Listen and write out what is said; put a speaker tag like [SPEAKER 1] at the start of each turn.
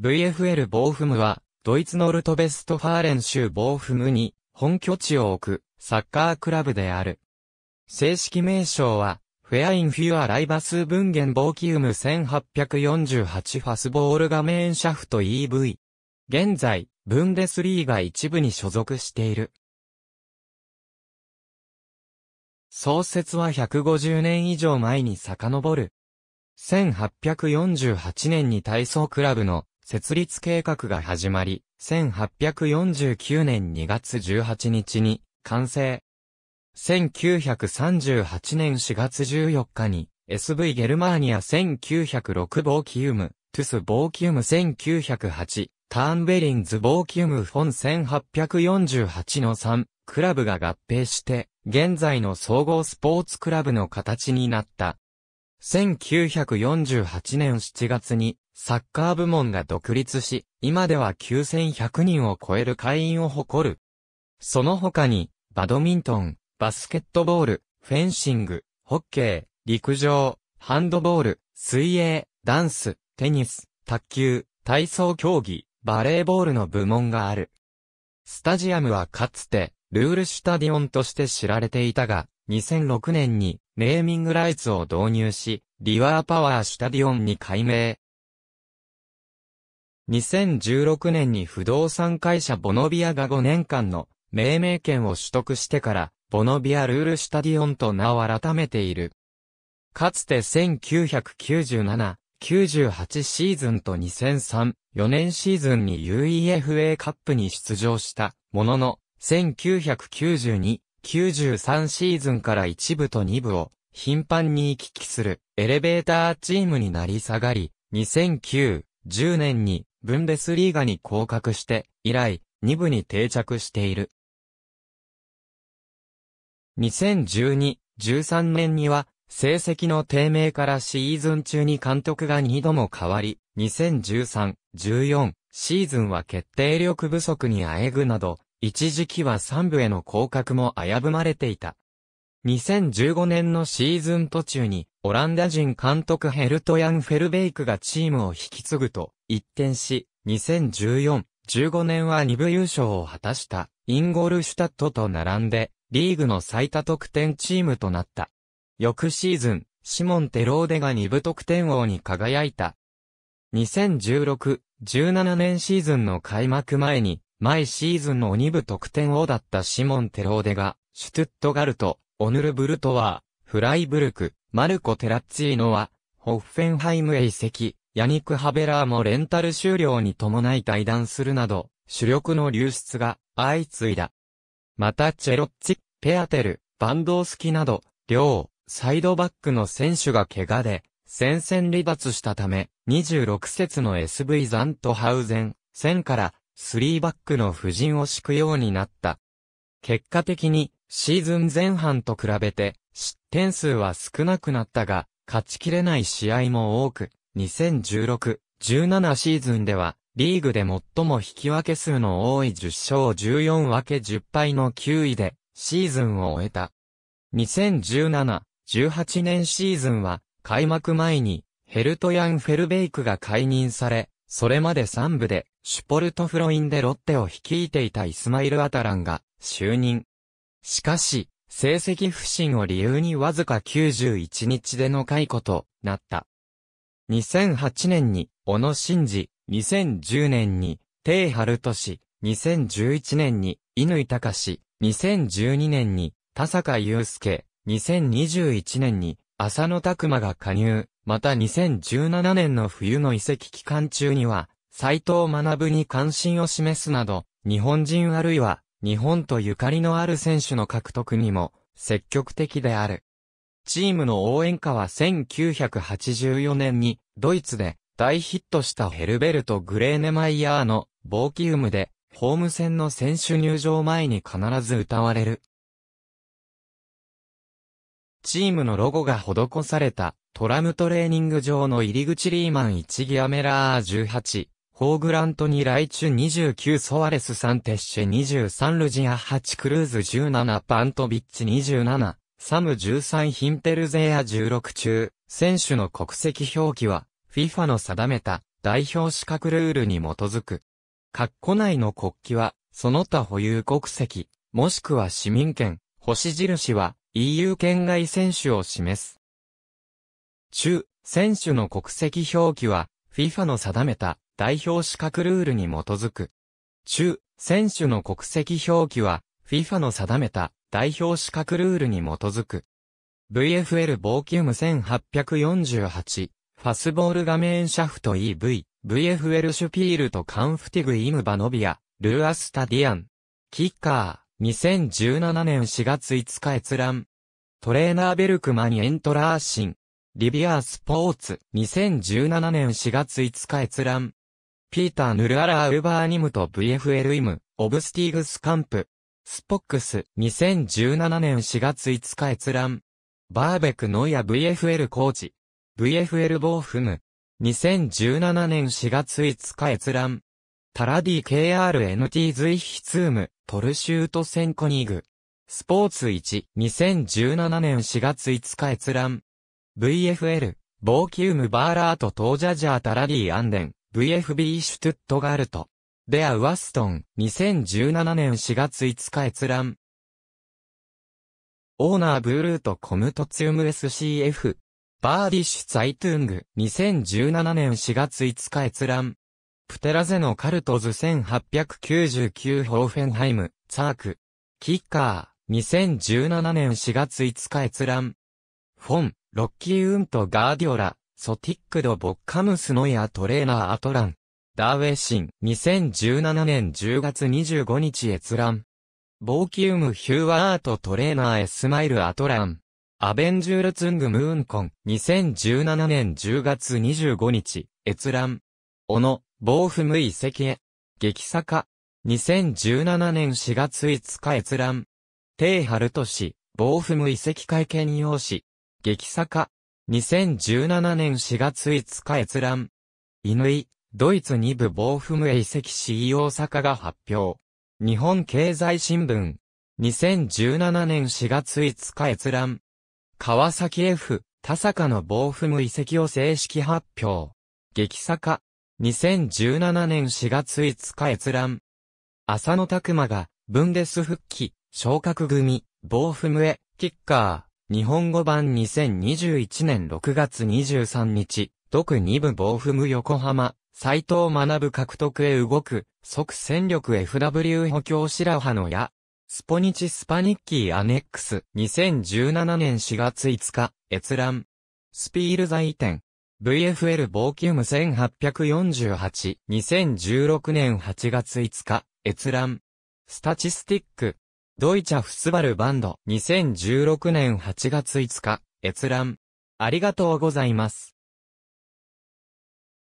[SPEAKER 1] VFL ボーフムは、ドイツノルトベストファーレン州ボーフムに、本拠地を置く、サッカークラブである。正式名称は、フェアインフュアライバス文言ボーキウム1848ファスボール画面シャフト EV。現在、ブンデスリーが一部に所属している。創設は150年以上前に遡る。1848年に体操クラブの設立計画が始まり、1849年2月18日に完成。1938年4月14日に SV ゲルマーニア1906ボーキウム、トゥスボーキウム1908、ターンベリンズボーキウムフォン1848の3、クラブが合併して、現在の総合スポーツクラブの形になった。1948年7月にサッカー部門が独立し、今では9100人を超える会員を誇る。その他に、バドミントン、バスケットボール、フェンシング、ホッケー、陸上、ハンドボール、水泳、ダンス、テニス、卓球、体操競技、バレーボールの部門がある。スタジアムはかつて、ルールシュタディオンとして知られていたが、2006年にネーミングライツを導入し、リワーパワースタディオンに改名。2016年に不動産会社ボノビアが5年間の命名権を取得してから、ボノビアルールスタディオンと名を改めている。かつて1997、98シーズンと2003、4年シーズンに UEFA カップに出場したものの、1992、93シーズンから一部と二部を頻繁に行き来するエレベーターチームになり下がり、2009、10年にブンデスリーガに降格して以来二部に定着している。2012、13年には成績の低迷からシーズン中に監督が二度も変わり、2013、14シーズンは決定力不足にあえぐなど、一時期は3部への降格も危ぶまれていた。2015年のシーズン途中に、オランダ人監督ヘルトヤン・フェルベイクがチームを引き継ぐと、一転し、2014、15年は2部優勝を果たした、インゴルシュタットと並んで、リーグの最多得点チームとなった。翌シーズン、シモン・テローデが2部得点王に輝いた。2016、17年シーズンの開幕前に、毎シーズンの2部得点王だったシモン・テローデが、シュトゥットガルト、オヌルブルトワー、フライブルク、マルコ・テラッツィーノは、ホッフェンハイムへ移籍、ヤニク・ハベラーもレンタル終了に伴い退団するなど、主力の流出が相次いだ。またチェロッチ、ペアテル、バンドースキなど、両、サイドバックの選手が怪我で、戦線離脱したため、26節の SV ザントハウゼン、戦から3バックの布陣を敷くようになった。結果的に、シーズン前半と比べて、失点数は少なくなったが、勝ちきれない試合も多く、2016、17シーズンでは、リーグで最も引き分け数の多い10勝14分け10敗の9位で、シーズンを終えた。2017、18年シーズンは、開幕前に、ヘルトヤン・フェルベイクが解任され、それまで3部で、シュポルトフロインでロッテを率いていたイスマイル・アタランが就任。しかし、成績不振を理由にわずか91日での解雇となった。2008年に小野真二、2010年にル春俊、2011年に乾隆、2012年に田坂祐介、2021年に浅野拓磨が加入、また2017年の冬の移籍期間中には斎藤学に関心を示すなど、日本人あるいは、日本とゆかりのある選手の獲得にも、積極的である。チームの応援歌は1984年に、ドイツで、大ヒットしたヘルベルト・グレーネマイヤーの、ボーキウムで、ホーム戦の選手入場前に必ず歌われる。チームのロゴが施されたトラムトレーニング場の入り口リーマン1ギアメラー18ホーグラントにライチュ29ソアレス3テッシェ23ルジア8クルーズ17パントビッチ27サム13ヒンテルゼア16中選手の国籍表記は FIFA の定めた代表資格ルールに基づく。括弧内の国旗は、その他保有国籍、もしくは市民権、星印は EU 圏外選手を示す。中、選手の国籍表記は、FIFA の定めた代表資格ルールに基づく。中、選手の国籍表記は FIFA の定めた代表資格ルールに基づく。VFL ボーキュム1848、ファスボール画面シャフト EV、VFL シュピールとカンフティグイムバノビア、ルーアスタディアン。キッカー、2017年4月5日閲覧。トレーナーベルクマンエントラーシン。リビアースポーツ、2017年4月5日閲覧。ピーター・ヌルアラ・アルバーニムと VFL イム、オブスティーグスカンプ。スポックス、2017年4月5日閲覧。バーベク・ノイア VFL コーチ。VFL ボーフム。2017年4月5日閲覧。タラディ KRNT 随筆ツーム、トルシュートセンコニーグ。スポーツ1、2017年4月5日閲覧。VFL、ボーキウム・バーラート・トージャジャー・タラディ・アンデン、VFB・ シュトゥットガルト。デア・ウワストン、2017年4月5日閲覧。オーナー・ブルート・コムトツウム SCF。バーディッシュ・ザイトゥング、2017年4月5日閲覧。プテラゼノ・カルトズ1899ホーフェンハイム、ツーク。キッカー、2017年4月5日閲覧。フォン、ロッキー・ウント・ガーディオラ、ソティック・ド・ボッカムス・ノイア・トレーナー・アトラン。ダーウェイシン、2017年10月25日閲覧。ボーキウム・ヒューワ・アート・トレーナー・エスマイル・アトラン。アベンジュール・ツング・ムーンコン、2017年10月25日、閲覧。小野、ボーフム遺跡へ。激坂。2017年4月5日閲覧。テイハルト氏、ボーフム遺跡会見用紙。激坂。2017年4月5日閲覧。乾、ドイツ2部ボーフム跡移籍大阪が発表。日本経済新聞。2017年4月5日閲覧。川崎 F、田坂のボーフム跡を正式発表。激坂。2017年4月5日閲覧。浅野拓馬が、ブンデス復帰、昇格組、ボーフムへ、キッカー。日本語版2021年6月23日、独2部暴風無横浜、斎藤学獲得へ動く、即戦力 FW 補強白羽の矢。スポニチスパニッキーアネックス2017年4月5日、閲覧。スピール在店。VFL ボーキュム1848、2016年8月5日、閲覧。スタチスティック。ドイチャフスバルバンド2016年8月5日閲覧ありがとうございます。